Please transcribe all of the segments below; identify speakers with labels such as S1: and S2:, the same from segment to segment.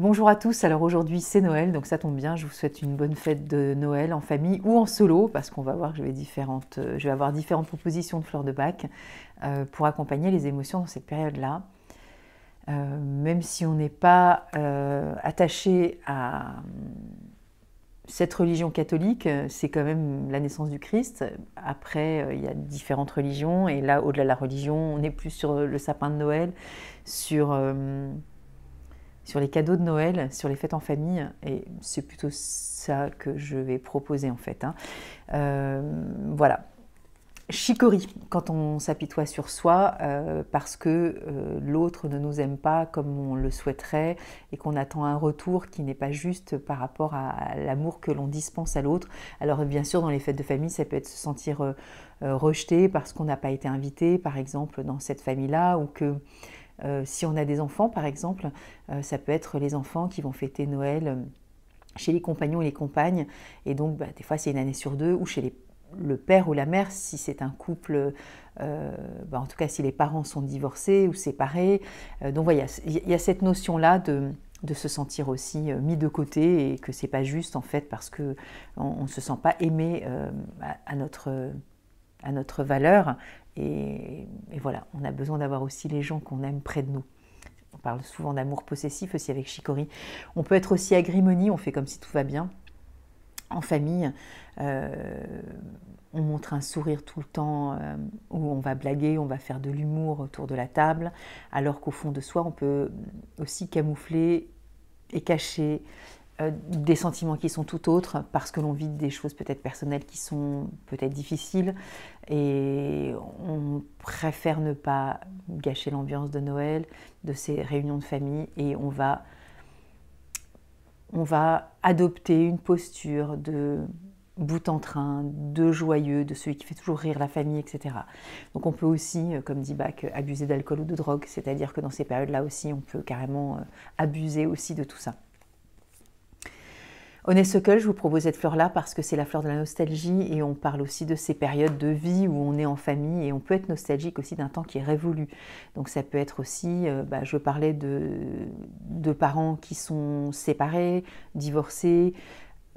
S1: Bonjour à tous, alors aujourd'hui c'est Noël, donc ça tombe bien, je vous souhaite une bonne fête de Noël en famille ou en solo, parce qu'on va voir que je vais, différentes, euh, je vais avoir différentes propositions de fleurs de bac euh, pour accompagner les émotions dans cette période-là. Euh, même si on n'est pas attaché à cette religion catholique, c'est quand même la naissance du Christ. Après, il y a différentes religions, et là, au-delà de la religion, on est plus sur le sapin de Noël, sur sur les cadeaux de Noël, sur les fêtes en famille, et c'est plutôt ça que je vais proposer en fait. Hein. Euh, voilà. Chicory, quand on s'apitoie sur soi euh, parce que euh, l'autre ne nous aime pas comme on le souhaiterait et qu'on attend un retour qui n'est pas juste par rapport à l'amour que l'on dispense à l'autre. Alors bien sûr, dans les fêtes de famille, ça peut être se sentir rejeté parce qu'on n'a pas été invité, par exemple, dans cette famille-là, ou que euh, si on a des enfants, par exemple, euh, ça peut être les enfants qui vont fêter Noël euh, chez les compagnons et les compagnes. Et donc, bah, des fois, c'est une année sur deux, ou chez le père ou la mère, si c'est un couple, bah, en tout cas, si les parents sont divorcés ou séparés. donc, voilà, il y, a cette notion-là de se sentir aussi mis de côté et que c'est pas juste en fait parce que on, se sent pas aimé à, notre à notre valeur. Et, voilà, on a besoin d'avoir aussi les gens qu'on aime près de nous. On parle souvent d'amour possessif aussi avec Chicory. On peut être aussi agrimonie, on fait comme si tout va bien. En famille, euh, on montre un sourire tout le temps, euh, où on va blaguer, on va faire de l'humour autour de la table, alors qu'au fond de soi, on peut aussi camoufler et cacher euh, des sentiments qui sont tout autres, parce que l'on vit des choses peut-être personnelles qui sont peut-être difficiles, et on préfère ne pas gâcher l'ambiance de Noël, de ces réunions de famille, et on va, on va adopter une posture de bout en train, de joyeux, de celui qui fait toujours rire la famille, etc. Donc on peut aussi, euh, comme dit Bach, abuser d'alcool ou de drogue, c'est-à-dire que dans ces périodes-là aussi, on peut carrément euh, abuser aussi de tout ça. Honeysuckle, je vous propose cette fleur-là parce que c'est la fleur de la nostalgie et on parle aussi de ces périodes de vie où on est en famille et on peut être nostalgique aussi d'un temps qui est révolu. Donc ça peut être aussi, euh, bah, je parlais de, parents qui sont séparés, divorcés,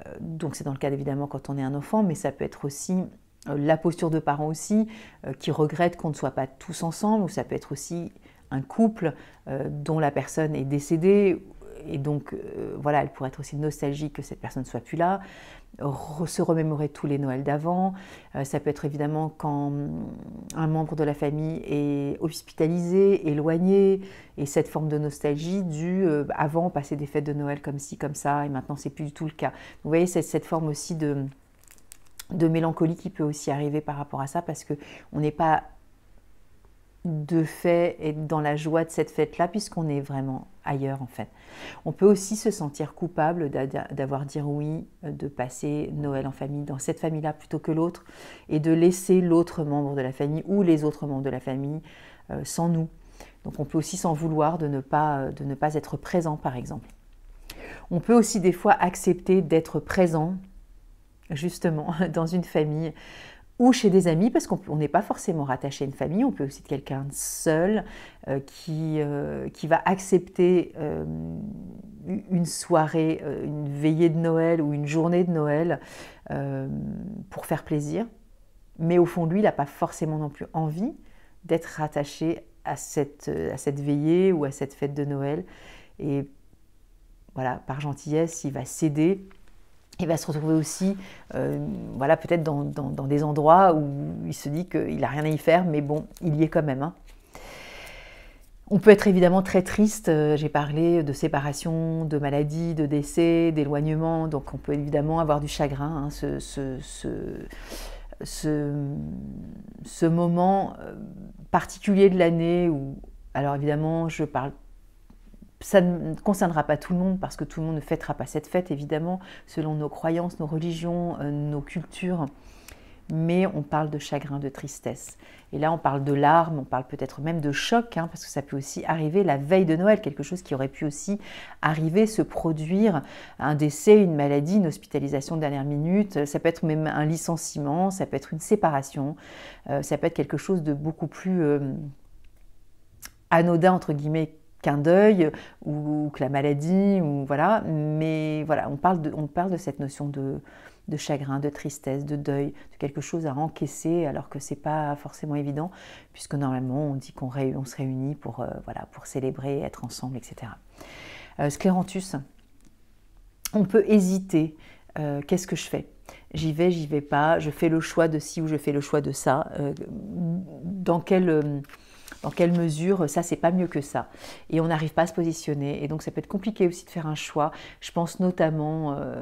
S1: euh, donc c'est dans le cas évidemment quand on est un enfant, mais ça peut être aussi euh, la posture de parents aussi qui regrettent qu'on ne soit pas tous ensemble ou ça peut être aussi un couple dont la personne est décédée et donc, euh, voilà, elle pourrait être aussi nostalgique que cette personne ne soit plus là, se remémorer tous les Noëls d'avant. Euh, ça peut être évidemment quand un membre de la famille est hospitalisé, éloigné, et cette forme de nostalgie du euh, avant, passer des fêtes de Noël comme ci, comme ça, et maintenant c'est plus du tout le cas. Vous voyez, c'est cette forme aussi de, de mélancolie qui peut aussi arriver par rapport à ça parce que on n'est pas de fait et dans la joie de cette fête-là, puisqu'on est vraiment ailleurs en fait. On peut aussi se sentir coupable d'avoir dit oui, euh, de passer Noël en famille dans cette famille-là plutôt que l'autre, et de laisser l'autre membre de la famille ou les autres membres de la famille euh, sans nous. Donc on peut aussi s'en vouloir euh, de ne pas être présent par exemple. On peut aussi des fois accepter d'être présent justement dans une famille ou chez des amis, parce qu'on n'est pas forcément rattaché à une famille, on peut aussi être quelqu'un seul euh, qui, euh, qui va accepter euh, une soirée, une veillée de Noël ou une journée de Noël pour faire plaisir. Mais au fond lui, il n'a pas forcément non plus envie d'être rattaché à cette, à cette veillée ou à cette fête de Noël. Et voilà, par gentillesse, il va céder il va se retrouver aussi, euh, voilà, peut-être dans, des endroits où il se dit qu'il n'a rien à y faire, mais bon, il y est quand même. Hein. On peut être évidemment très triste, euh, j'ai parlé de séparation, de maladie, de décès, d'éloignement, donc on peut évidemment avoir du chagrin, hein, ce, ce, ce, ce, moment euh, particulier de l'année où, alors évidemment, je parle ça ne concernera pas tout le monde parce que tout le monde ne fêtera pas cette fête, évidemment, selon nos croyances, nos religions, euh, nos cultures. Mais on parle de chagrin, de tristesse. Et là, on parle de larmes, on parle peut-être même de choc, hein, parce que ça peut aussi arriver la veille de Noël, quelque chose qui aurait pu aussi arriver, se produire, un décès, une maladie, une hospitalisation de dernière minute, ça peut être même un licenciement, ça peut être une séparation, euh, ça peut être quelque chose de beaucoup plus euh, anodin, entre guillemets, qu'un deuil ou, que la maladie, ou voilà. Mais voilà, on parle de, on parle de cette notion de, chagrin, de tristesse, de deuil, de quelque chose à encaisser alors que c'est pas forcément évident puisque normalement on dit qu'on on se réunit pour euh, voilà pour célébrer, être ensemble, etc. Euh, sclérantus, on peut hésiter. Euh, qu'est-ce que je fais J'y vais, j'y vais pas. Je fais le choix de ci ou je fais le choix de ça. Euh, dans quel dans quelle mesure ça c'est pas mieux que ça. Et on n'arrive pas à se positionner. Et donc ça peut être compliqué aussi de faire un choix. Je pense notamment euh,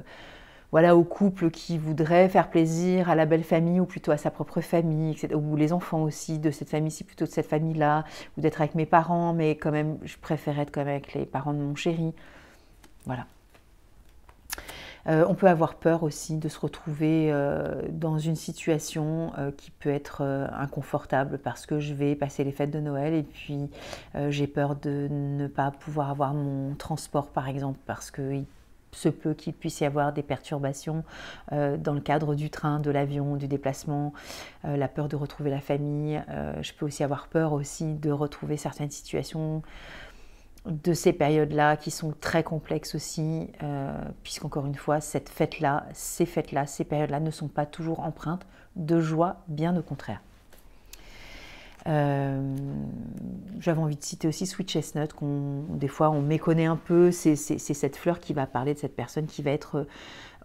S1: voilà, au couple qui voudrait faire plaisir à la belle famille ou plutôt à sa propre famille, ou les enfants aussi de cette famille-ci plutôt de cette famille-là, ou d'être avec mes parents, mais quand même je préfère être quand même avec les parents de mon chéri. Voilà. Euh, on peut avoir peur aussi de se retrouver euh, dans une situation euh, qui peut être inconfortable parce que je vais passer les fêtes de Noël et puis j'ai peur de ne pas pouvoir avoir mon transport par exemple parce que se peut qu'il puisse y avoir des perturbations dans le cadre du train, de l'avion, du déplacement, la peur de retrouver la famille. je peux aussi avoir peur aussi de retrouver certaines situations de ces périodes-là qui sont très complexes aussi, euh, puisqu'encore une fois, cette fête-là, ces fêtes-là, ces périodes-là ne sont pas toujours empreintes de joie, bien au contraire. Euh, j'avais envie de citer aussi Sweet Chestnut, qu'on des fois on méconnaît un peu, c'est cette fleur qui va parler de cette personne qui va être euh,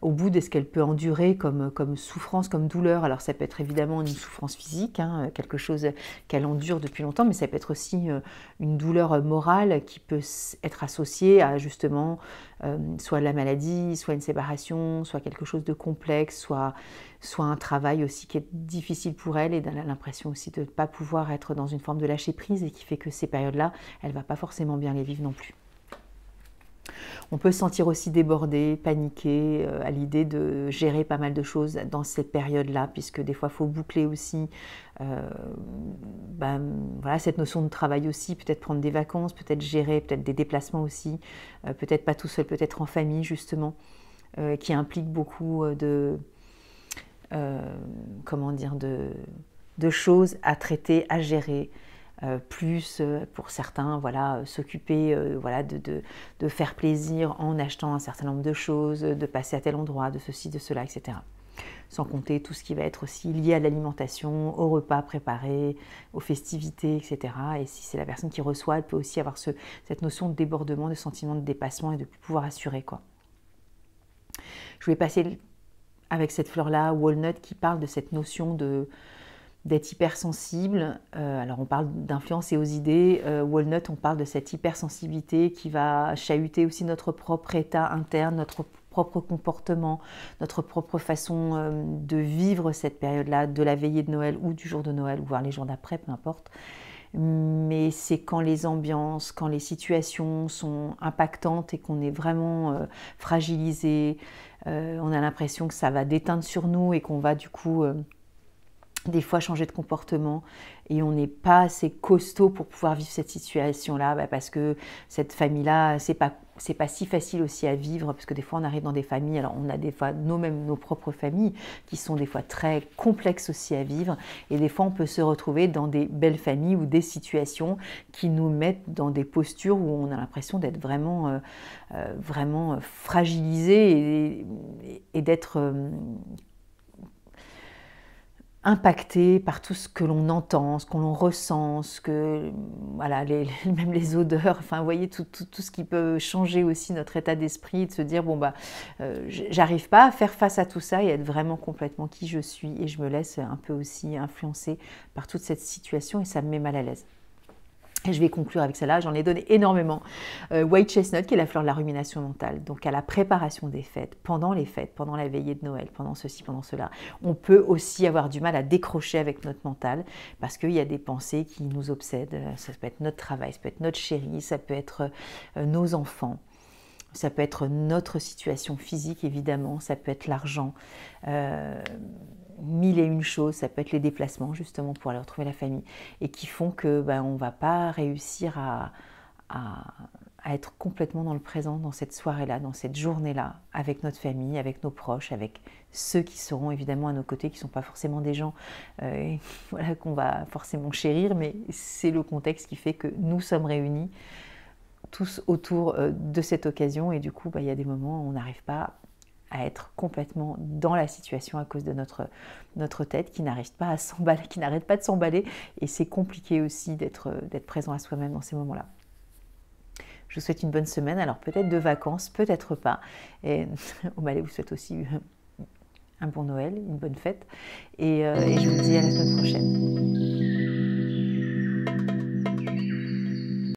S1: au bout de ce qu'elle peut endurer comme, comme souffrance, comme douleur. Alors ça peut être évidemment une souffrance physique, hein, quelque chose qu'elle endure depuis longtemps, mais ça peut être aussi euh, une douleur morale qui peut être associée à justement euh, soit la maladie, soit une séparation, soit quelque chose de complexe, soit, soit un travail aussi qui est difficile pour elle et elle a l'impression aussi de ne pas pouvoir être dans une forme de lâcher prise et qui fait que ces périodes-là, elle ne va pas forcément bien les vivre non plus. On peut se sentir aussi débordé, paniqué euh, à l'idée de gérer pas mal de choses dans cette période-là, puisque des fois, il faut boucler aussi euh, bah, voilà, cette notion de travail aussi, peut-être prendre des vacances, peut-être gérer, peut-être des déplacements aussi, euh, peut-être pas tout seul, peut-être en famille justement, qui implique beaucoup de... comment dire de choses à traiter, à gérer, euh, plus euh, pour certains, voilà, euh, s'occuper, voilà, de, faire plaisir en achetant un certain nombre de choses, de passer à tel endroit, de ceci, de cela, etc. Sans compter tout ce qui va être aussi lié à l'alimentation, au repas préparé, aux festivités, etc. Et si c'est la personne qui reçoit, elle peut aussi avoir cette notion de débordement, de sentiment de dépassement et de pouvoir assurer, quoi. Je vais passer avec cette fleur-là, Walnut, qui parle de cette notion de, d'être hypersensible. Euh, alors on parle d'influence et aux idées. Euh, Walnut, on parle de cette hypersensibilité qui va chahuter aussi notre propre état interne, notre propre comportement, notre propre façon euh, de vivre cette période-là, de la veillée de Noël ou du jour de Noël, ou voir les jours d'après, peu importe. Mais c'est quand les ambiances, quand les situations sont impactantes et qu'on est vraiment fragilisé, on a l'impression que ça va déteindre sur nous et qu'on va du coup des fois changer de comportement et on n'est pas assez costaud pour pouvoir vivre cette situation-là bah, parce que cette famille-là, c'est pas c'est pas si facile aussi à vivre parce que des fois on arrive dans des familles, alors on a des fois nous mêmes nos propres familles qui sont des fois très complexes aussi à vivre et des fois on peut se retrouver dans des belles familles ou des situations qui nous mettent dans des postures où on a l'impression d'être vraiment euh, euh, vraiment fragilisé et, d'être euh, impacté par tout ce que l'on entend, ce qu'on l'on ressent, que, voilà, les, même les odeurs, enfin, voyez, tout, ce qui peut changer aussi notre état d'esprit, de se dire, bon, bah, euh, j'arrive pas à faire face à tout ça et être vraiment complètement qui je suis, et je me laisse un peu aussi influencer par toute cette situation, et ça me met mal à l'aise je vais conclure avec celle-là, j'en ai donné énormément. Euh, White Chestnut, qui est la fleur de la rumination mentale, donc à la préparation des fêtes, pendant les fêtes, pendant la veillée de Noël, pendant ceci, pendant cela. On peut aussi avoir du mal à décrocher avec notre mental, parce qu'il y a des pensées qui nous obsèdent. Euh, ça peut être notre travail, ça peut être notre chéri, ça peut être euh, nos enfants. Ça peut être notre situation physique, évidemment, ça peut être l'argent mille et une choses, ça peut être les déplacements justement pour aller retrouver la famille, et qui font que ben, on ne va pas réussir à, être complètement dans le présent, dans cette soirée-là, dans cette journée-là, avec notre famille, avec nos proches, avec ceux qui seront évidemment à nos côtés, qui ne sont pas forcément des gens euh, voilà, qu'on va forcément chérir, mais c'est le contexte qui fait que nous sommes réunis tous autour euh, de cette occasion et du coup ben, il y a des moments où on n'arrive pas à être complètement dans la situation à cause de notre, notre tête qui n'arrive pas à s'emballer, qui n'arrête pas de s'emballer. Et c'est compliqué aussi d'être présent à soi-même dans ces moments-là. Je vous souhaite une bonne semaine, alors peut-être de vacances, peut-être pas. Et au Malais, vous souhaite aussi euh, un bon Noël, une bonne fête. et euh, je vous dis à la semaine prochaine.